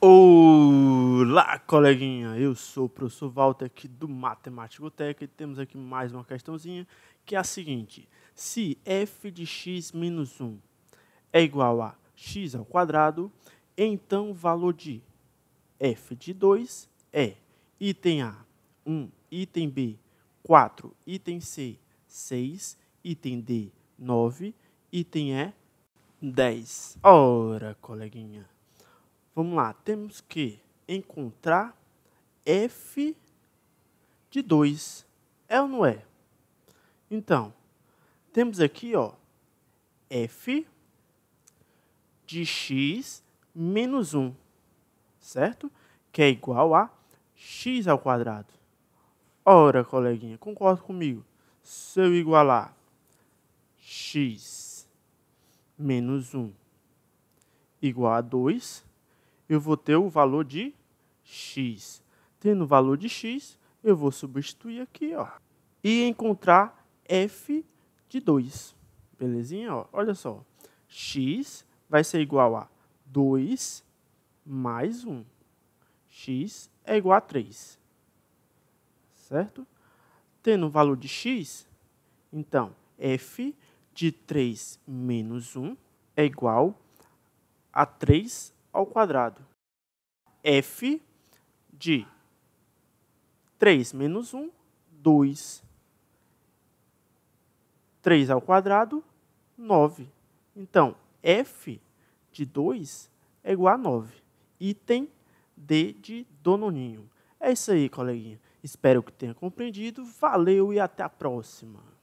Olá, coleguinha! Eu sou o professor Walter aqui do Matemático Teca e temos aqui mais uma questãozinha que é a seguinte: se f de x menos 1 é igual a x ao quadrado, então o valor de f de 2 é item A 1, item B 4, item C 6, item D 9 item é 10. Ora, coleguinha. Vamos lá, temos que encontrar f de 2. É ou não é? Então, temos aqui, ó, f de x menos 1, certo? Que é igual a x ao quadrado. Ora, coleguinha, concorda comigo? Se eu igualar x menos 1 igual a 2, eu vou ter o valor de x. Tendo o valor de x, eu vou substituir aqui, ó, e encontrar f de 2. Belezinha? Ó, olha só, x vai ser igual a 2 mais 1. x é igual a 3. Certo? Tendo o valor de x, então, f de 3 menos 1 é igual a 3 ao quadrado. f de 3 menos 1, 2. 3 ao quadrado, 9. Então, f de 2 é igual a 9. Item D de Dononinho. É isso aí, coleguinha. Espero que tenha compreendido. Valeu e até a próxima.